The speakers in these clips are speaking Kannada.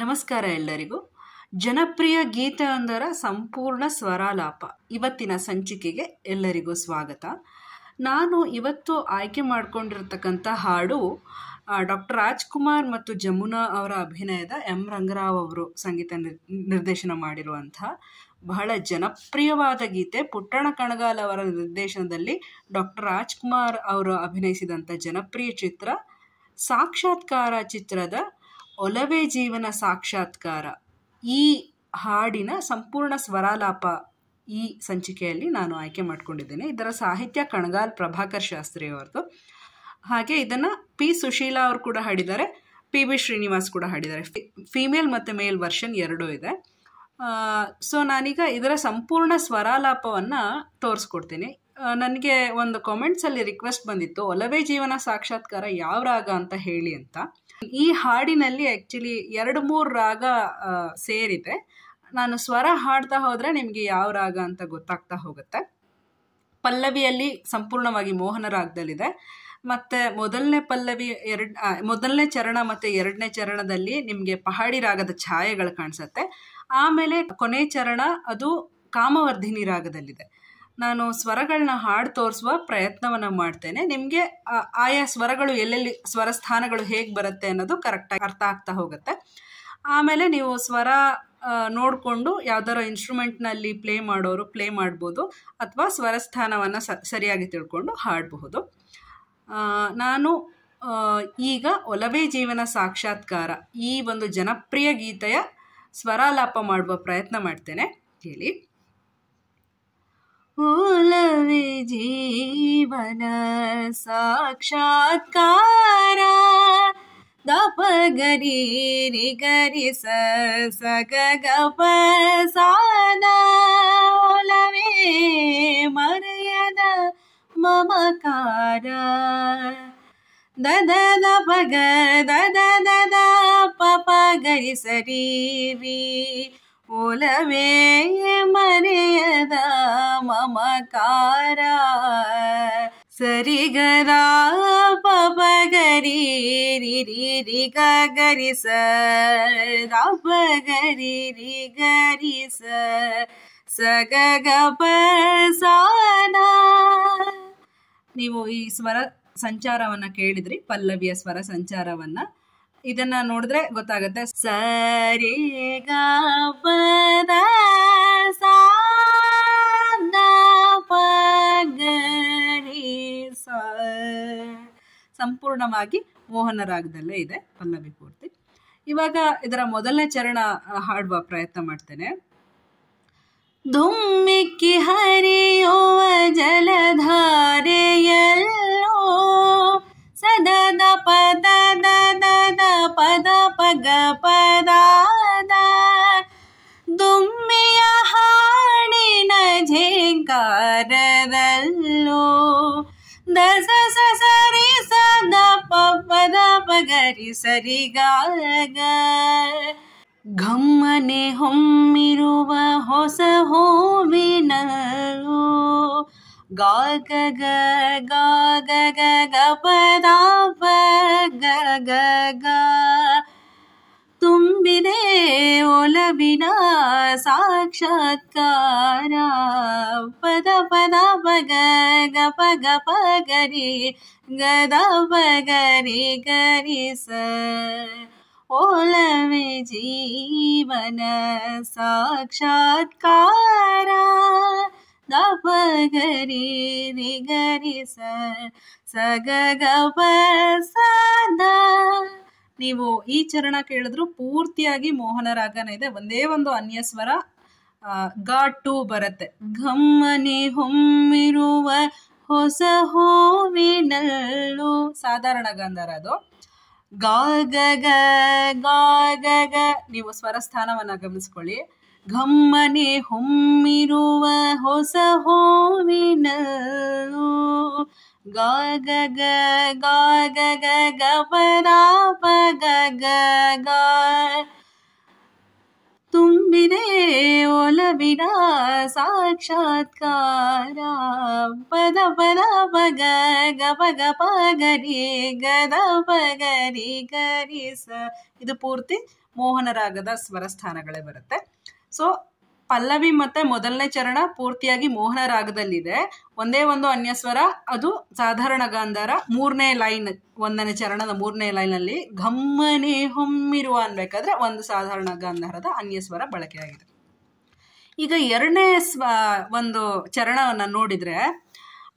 ನಮಸ್ಕಾರ ಎಲ್ಲರಿಗೂ ಜನಪ್ರಿಯ ಅಂದರ ಸಂಪೂರ್ಣ ಸ್ವರಾಲಾಪ ಇವತ್ತಿನ ಸಂಚಿಕೆಗೆ ಎಲ್ಲರಿಗೂ ಸ್ವಾಗತ ನಾನು ಇವತ್ತು ಆಯ್ಕೆ ಮಾಡಿಕೊಂಡಿರ್ತಕ್ಕಂಥ ಹಾಡು ಡಾಕ್ಟರ್ ರಾಜ್ಕುಮಾರ್ ಮತ್ತು ಜಮುನಾ ಅವರ ಅಭಿನಯದ ಎಂ ರಂಗರಾವ್ ಅವರು ಸಂಗೀತ ನಿರ್ದೇಶನ ಮಾಡಿರುವಂಥ ಬಹಳ ಜನಪ್ರಿಯವಾದ ಗೀತೆ ಪುಟ್ಟಣ ಕಣಗಾಲ್ ಅವರ ನಿರ್ದೇಶನದಲ್ಲಿ ಡಾಕ್ಟರ್ ರಾಜ್ಕುಮಾರ್ ಅವರು ಅಭಿನಯಿಸಿದಂಥ ಜನಪ್ರಿಯ ಚಿತ್ರ ಸಾಕ್ಷಾತ್ಕಾರ ಚಿತ್ರದ ಒಲವೇ ಜೀವನ ಸಾಕ್ಷಾತ್ಕಾರ ಈ ಹಾಡಿನ ಸಂಪೂರ್ಣ ಸ್ವರಾಲಾಪ ಈ ಸಂಚಿಕೆಯಲ್ಲಿ ನಾನು ಆಯ್ಕೆ ಮಾಡಿಕೊಂಡಿದ್ದೇನೆ ಇದರ ಸಾಹಿತ್ಯ ಕಣಗಾಲ್ ಪ್ರಭಾಕರ್ ಶಾಸ್ತ್ರಿ ಅವರದು ಹಾಗೆ ಇದನ್ನು ಪಿ ಸುಶೀಲಾ ಅವರು ಕೂಡ ಹಾಡಿದ್ದಾರೆ ಪಿ ಬಿ ಶ್ರೀನಿವಾಸ್ ಕೂಡ ಹಾಡಿದ್ದಾರೆ ಫಿಮೇಲ್ ಮತ್ತು ಮೇಲ್ ವರ್ಷನ್ ಎರಡೂ ಇದೆ ಸೊ ನಾನೀಗ ಇದರ ಸಂಪೂರ್ಣ ಸ್ವರಾಲಾಪವನ್ನು ತೋರಿಸ್ಕೊಡ್ತೀನಿ ನನಗೆ ಒಂದು ಅಲ್ಲಿ ರಿಕ್ವೆಸ್ಟ್ ಬಂದಿತ್ತು ಒಲವೇ ಜೀವನ ಸಾಕ್ಷಾತ್ಕಾರ ಯಾವ ರಾಗ ಅಂತ ಹೇಳಿ ಅಂತ ಈ ಹಾಡಿನಲ್ಲಿ ಆಕ್ಚುಲಿ ಎರಡು ಮೂರು ರಾಗ ಸೇರಿದೆ ನಾನು ಸ್ವರ ಹಾಡ್ತಾ ಹೋದ್ರೆ ನಿಮಗೆ ಯಾವ ರಾಗ ಅಂತ ಗೊತ್ತಾಗ್ತಾ ಹೋಗುತ್ತೆ ಪಲ್ಲವಿಯಲ್ಲಿ ಸಂಪೂರ್ಣವಾಗಿ ಮೋಹನ ರಾಗದಲ್ಲಿದೆ ಮತ್ತೆ ಮೊದಲನೇ ಪಲ್ಲವಿ ಎರಡ್ ಮೊದಲನೇ ಚರಣ ಮತ್ತೆ ಎರಡನೇ ಚರಣದಲ್ಲಿ ನಿಮಗೆ ಪಹಾಡಿ ರಾಗದ ಛಾಯೆಗಳು ಕಾಣಿಸುತ್ತೆ ಆಮೇಲೆ ಕೊನೆ ಚರಣ ಅದು ಕಾಮವರ್ಧಿನಿ ರಾಗದಲ್ಲಿದೆ ನಾನು ಸ್ವರಗಳನ್ನ ಹಾಡು ತೋರಿಸುವ ಪ್ರಯತ್ನವನ್ನು ಮಾಡ್ತೇನೆ ನಿಮಗೆ ಆಯಾ ಸ್ವರಗಳು ಎಲ್ಲೆಲ್ಲಿ ಸ್ವರ ಸ್ಥಾನಗಳು ಹೇಗೆ ಬರುತ್ತೆ ಅನ್ನೋದು ಕರೆಕ್ಟಾಗಿ ಅರ್ಥ ಆಗ್ತಾ ಹೋಗುತ್ತೆ ಆಮೇಲೆ ನೀವು ಸ್ವರ ನೋಡಿಕೊಂಡು ಯಾವ್ದಾರ ಇನ್ಸ್ಟ್ರೂಮೆಂಟ್ನಲ್ಲಿ ಪ್ಲೇ ಮಾಡೋರು ಪ್ಲೇ ಮಾಡ್ಬೋದು ಅಥವಾ ಸ್ವರ ಸ್ಥಾನವನ್ನು ಸರಿಯಾಗಿ ತಿಳ್ಕೊಂಡು ಹಾಡಬಹುದು ನಾನು ಈಗ ಒಲವೇ ಜೀವನ ಸಾಕ್ಷಾತ್ಕಾರ ಈ ಒಂದು ಜನಪ್ರಿಯ ಗೀತೆಯ ಸ್ವರಾಲಾಪ ಮಾಡುವ ಪ್ರಯತ್ನ ಮಾಡ್ತೇನೆ ಹೇಳಿ पु जीवन साक्षात्कार दप गरि गरि सग सदा दो लवे ममकार दद दपग गद पप ಒಲವೇ ಮನೆಯದ ಮಮಕಾರ ಸರಿಗದ ಪಬಗರಿ ರಿ ಗರಿ ಸ ರಬ್ಬಗರಿ ರಿ ಗರಿ ಸ ಸ ನೀವು ಈ ಸ್ವರ ಸಂಚಾರವನ್ನ ಕೇಳಿದ್ರಿ ಪಲ್ಲವಿಯ ಸ್ವರ ಸಂಚಾರವನ್ನ ಇದನ್ನ ನೋಡಿದ್ರೆ ಗೊತ್ತಾಗುತ್ತೆ ಸರಿ ಸಂಪೂರ್ಣವಾಗಿ ಮೋಹನ ರಾಗದಲ್ಲೇ ಇದೆ ಪಲ್ಲವಿ ಪೂರ್ತಿ ಇವಾಗ ಇದರ ಮೊದಲನೇ ಚರಣ ಹಾಡುವ ಪ್ರಯತ್ನ ಮಾಡ್ತೇನೆ ಧುಮ್ಮಿಕ್ಕಿ ಹರಿಯುವ ಜಲಧಾರೆಯಲ್ಲ ಸರಿ ಸರಿಗಾಗ ಘಮ್ಮನೆ ಹೊಮ್ಮಿರುವ ಹೊಸ ಹೋವಿನಲ್ಲೂ ಗಾಗ ಗಾಗ ಗ ಪದ ಗ ಒಲಿದೆ ಒಲವಿನ ಸಾಕ್ಷಾತ್ಕಾರ ಪದ ಪದ ಪಗ ಗಪ ಗಪ ಗರಿ ಗದ ಪಗರಿ ಗರಿಸ ಓಲವೆ ಜೀವನ ಸಾಕ್ಷಾತ್ಕಾರ ದಪ ಗರಿ ರಿ ಗರಿ ಸ ಗ ಪ ಸದಾ ನೀವು ಈ ಚರಣ ಕೇಳಿದ್ರು ಪೂರ್ತಿಯಾಗಿ ಮೋಹನ ರಾಗನ ಇದೆ ಒಂದೇ ಒಂದು ಅನ್ಯ ಸ್ವರ ಘಾಟು ಬರುತ್ತೆ ಘಮ್ಮನೆ ಹೊಮ್ಮಿರುವ ಹೊಸ ಹೂವಿನಲ್ಲೂ ಸಾಧಾರಣ ಗಂಧರ ಅದು ಗಾಗ ಗಾಗ ನೀವು ಸ್ವರ ಸ್ಥಾನವನ್ನ ಗಮನಿಸ್ಕೊಳ್ಳಿ ಘಮ್ಮನೆ ಹೊಮ್ಮಿರುವ ಹೊಸ ಗ ಗಾಗ ಗ ಗ ಗಗ ತುಂಬಿದೆ ಒಲವಿನ ಸಾಕ್ಷಾತ್ಕಾರ ಪದ ಪದ ಪಗ ಪಗ ಪಗರಿ ಗದ ಪಗರಿ ಸ ಇದು ಪೂರ್ತಿ ಮೋಹನ ರಾಗದ ಸ್ವರ ಬರುತ್ತೆ ಸೊ ಪಲ್ಲವಿ ಮತ್ತು ಮೊದಲನೇ ಚರಣ ಪೂರ್ತಿಯಾಗಿ ಮೋಹನ ರಾಗದಲ್ಲಿದೆ ಒಂದೇ ಒಂದು ಅನ್ಯಸ್ವರ ಅದು ಸಾಧಾರಣ ಗಾಂಧಾರ ಮೂರನೇ ಲೈನ್ ಒಂದನೇ ಚರಣದ ಮೂರನೇ ಲೈನಲ್ಲಿ ಘಮ್ಮನೆ ಹೊಮ್ಮಿರುವ ಅನ್ಬೇಕಾದ್ರೆ ಒಂದು ಸಾಧಾರಣ ಗಾಂಧಾರದ ಅನ್ಯಸ್ವರ ಬಳಕೆಯಾಗಿದೆ ಈಗ ಎರಡನೇ ಸ್ವ ಒಂದು ಚರಣವನ್ನು ನೋಡಿದರೆ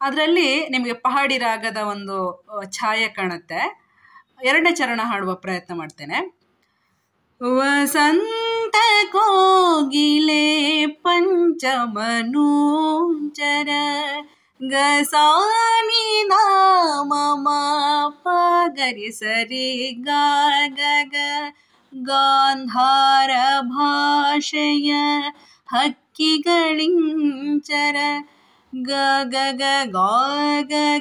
ಅದರಲ್ಲಿ ನಿಮಗೆ ಪಹಾಡಿ ರಾಗದ ಒಂದು ಛಾಯೆ ಕಾಣುತ್ತೆ ಎರಡನೇ ಚರಣ ಹಾಡುವ ಪ್ರಯತ್ನ ಮಾಡ್ತೇನೆ वसंत गिले पञ्चमनुर गी दा मरिसरि गान्धार भाषय हक्कि गणि गा, गग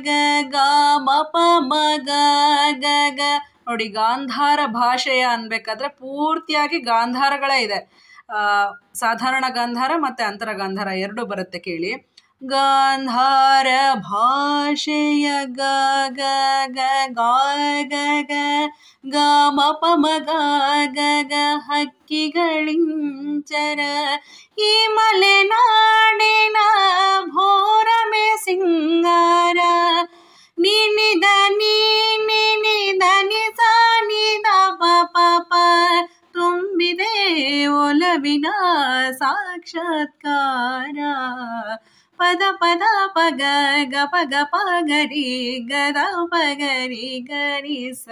गगा मपमगग ನೋಡಿ ಗಾಂಧಾರ ಭಾಷೆಯ ಅನ್ಬೇಕಾದ್ರೆ ಪೂರ್ತಿಯಾಗಿ ಗಾಂಧಾರಗಳೇ ಇದೆ ಸಾಧಾರಣ ಗಾಂಧಾರ ಮತ್ತು ಅಂತರ ಗಾಂಧಾರ ಎರಡು ಬರುತ್ತೆ ಕೇಳಿ ಗಾಂಧಾರ ಭಾಷೆಯ ಗ ಗ ಗ ಗ ಗ ಗ ಮ ಪ ಮ ಗ ಗ ಗ ಹಕ್ಕಿಗಳಿಂಚರ ಈ ಮಲೆನಾಡಿನ ಮೇ ಸಿಂಗ ಸಾಕ್ಷಾತ್ಕಾರ ಪದ ಪದ ಪಗ ಗ ಪಗ ಗರಿ ಗದ ಪಗರಿ ಗರಿ ಸ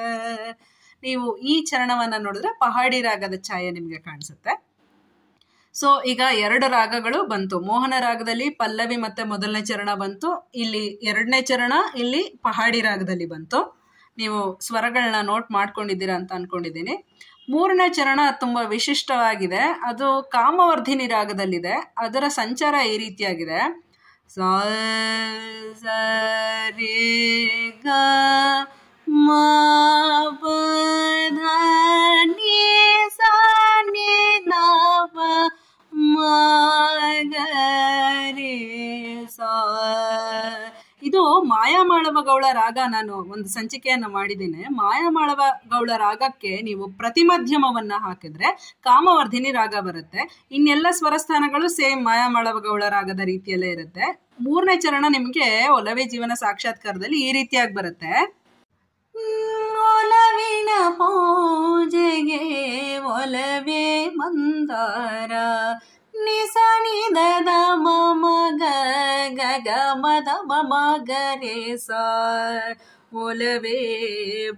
ನೀವು ಈ ಚರಣವನ್ನ ನೋಡಿದ್ರೆ ಪಹಾಡಿ ರಾಗದ ಛಾಯೆ ನಿಮಗೆ ಕಾಣಿಸುತ್ತೆ ಸೊ ಈಗ ಎರಡು ರಾಗಗಳು ಬಂತು ಮೋಹನ ರಾಗದಲ್ಲಿ ಪಲ್ಲವಿ ಮತ್ತೆ ಮೊದಲನೇ ಚರಣ ಬಂತು ಇಲ್ಲಿ ಎರಡನೇ ಚರಣ ಇಲ್ಲಿ ಪಹಾಡಿ ರಾಗದಲ್ಲಿ ಬಂತು ನೀವು ಸ್ವರಗಳನ್ನ ನೋಟ್ ಮಾಡ್ಕೊಂಡಿದ್ದೀರಾ ಅಂತ ಅನ್ಕೊಂಡಿದ್ದೀನಿ ಮೂರನೇ ಚರಣ ತುಂಬ ವಿಶಿಷ್ಟವಾಗಿದೆ ಅದು ಕಾಮವರ್ಧಿನಿ ರಾಗದಲ್ಲಿದೆ ಅದರ ಸಂಚಾರ ಈ ರೀತಿಯಾಗಿದೆ ಸೀ ಗ ಸ ನಿ ಮಾಯಾಮಾಳವ ಗೌಳ ರಾಗ ನಾನು ಒಂದು ಸಂಚಿಕೆಯನ್ನ ಮಾಡಿದ್ದೇನೆ ಮಾಯಾಮಾಳವ ಗೌಳ ರಾಗಕ್ಕೆ ನೀವು ಪ್ರತಿಮಧ್ಯಮವನ್ನ ಹಾಕಿದ್ರೆ ಕಾಮವರ್ಧಿನಿ ರಾಗ ಬರುತ್ತೆ ಇನ್ನೆಲ್ಲ ಸ್ವರಸ್ಥಾನಗಳು ಸೇಮ್ ಮಾಯಾಮಾಳವ ಗೌಳ ರಾಗದ ರೀತಿಯಲ್ಲೇ ಇರುತ್ತೆ ಮೂರನೇ ಚರಣ ನಿಮಗೆ ಒಲವೆ ಜೀವನ ಸಾಕ್ಷಾತ್ಕಾರದಲ್ಲಿ ಈ ರೀತಿಯಾಗಿ ಬರುತ್ತೆ ಒಲವಿನ ಪೂಜೆಗೆ ಒಲವೇ ಮಂದಾರ नि सनि द म ग ग म द म ಮ ಗ ರೆ ಸ ಒಲವೇ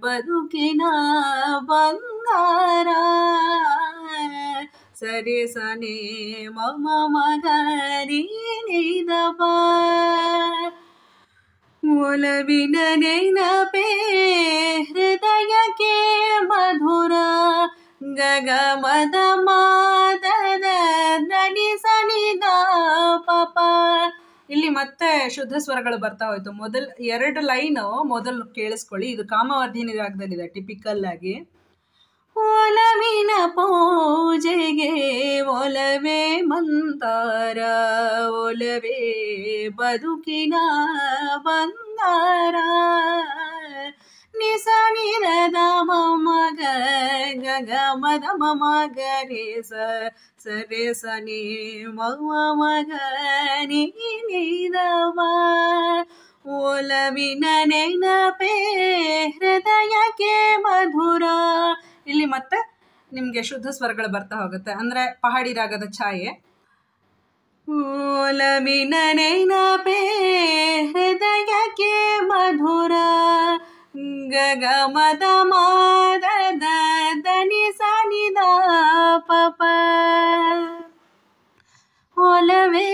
ಬದುಕಿನ ಬಂಗಾರ ಸರಿ ಸನಿ ಮಮ ಮಗರಿ ನಿದಪ ಒಲವಿನ ನೆನಪೇ ಹೃದಯಕ್ಕೆ ಮಧುರ ಗಗ ಮದ ಮಾದ ಮತ್ತೆ ಶುದ್ಧ ಸ್ವರಗಳು ಬರ್ತಾ ಹೋಯ್ತು ಮೊದಲ್ ಎರಡು ಲೈನ್ ಮೊದಲು ಕೇಳಿಸ್ಕೊಳ್ಳಿ ಇದು ಕಾಮವರ್ಧಿನಿ ರಾಗದಲ್ಲಿದೆ ಟಿಪಿಕಲ್ ಆಗಿ ಒಲವಿನ ಪೂಜೆಗೆ ಒಲವೇ ಮಂತಾರ ಒಲವೇ ಬದುಕಿನ ಬಂದಾರ ನಿಸನಿರದ ಮಗ ಗಗ ಮದ ಮಗ ರೇ ಸ ಸರೆ ಸನಿ ಮವ ಮಗ ನೀನಿರವ ಓಲವಿನ ನೆನಪೇ ಹೃದಯಕ್ಕೆ ಮಧುರ ಇಲ್ಲಿ ಮತ್ತೆ ನಿಮಗೆ ಶುದ್ಧ ಸ್ವರಗಳು ಬರ್ತಾ ಹೋಗುತ್ತೆ ಅಂದರೆ ಪಹಾಡಿ ರಾಗದ ಛಾಯೆ ಓಲವಿನ ನೆನಪೇ ಹೃದಯಕ್ಕೆ ಮಧುರ ಗಗಮದ ಮಾದ ದನಿ ದ ಪಪ ಒಲವೇ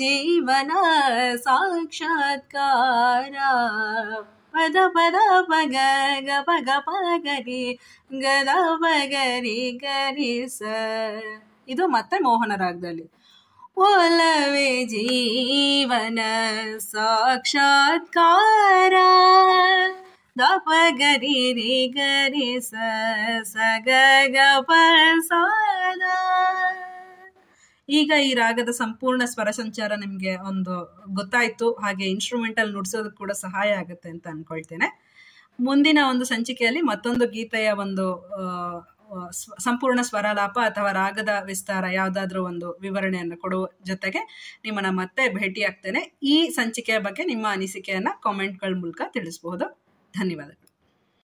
ಜೀವನ ಸಾಕ್ಷಾತ್ಕಾರ ಪದ ಪದ ಪಗ ಗ ಪಗ ಪಗರಿ ಗದ ಪಗರಿ ಸ ಇದು ಮತ್ತೆ ಮೋಹನ ರಾಗದಲ್ಲಿ ಒಲವೇ ಜೀವನ ಸಾಕ್ಷಾತ್ಕಾರ ಗರಿ ರಿ ಸ ಸ ಗ ಗ ಪ ಸ ಈಗ ಈ ರಾಗದ ಸಂಪೂರ್ಣ ಸ್ವರ ಸಂಚಾರ ನಿಮಗೆ ಒಂದು ಗೊತ್ತಾಯಿತು ಹಾಗೆ ಅಲ್ಲಿ ನುಡಿಸೋದಕ್ಕೆ ಕೂಡ ಸಹಾಯ ಆಗುತ್ತೆ ಅಂತ ಅನ್ಕೊಳ್ತೇನೆ ಮುಂದಿನ ಒಂದು ಸಂಚಿಕೆಯಲ್ಲಿ ಮತ್ತೊಂದು ಗೀತೆಯ ಒಂದು ಸಂಪೂರ್ಣ ಸ್ವರಲಾಪ ಅಥವಾ ರಾಗದ ವಿಸ್ತಾರ ಯಾವುದಾದ್ರೂ ಒಂದು ವಿವರಣೆಯನ್ನು ಕೊಡುವ ಜೊತೆಗೆ ನಿಮ್ಮನ್ನ ಮತ್ತೆ ಭೇಟಿಯಾಗ್ತೇನೆ ಈ ಸಂಚಿಕೆಯ ಬಗ್ಗೆ ನಿಮ್ಮ ಅನಿಸಿಕೆಯನ್ನು ಕಾಮೆಂಟ್ಗಳ ಮೂಲಕ ತಿಳಿಸಬಹುದು धन्यवाद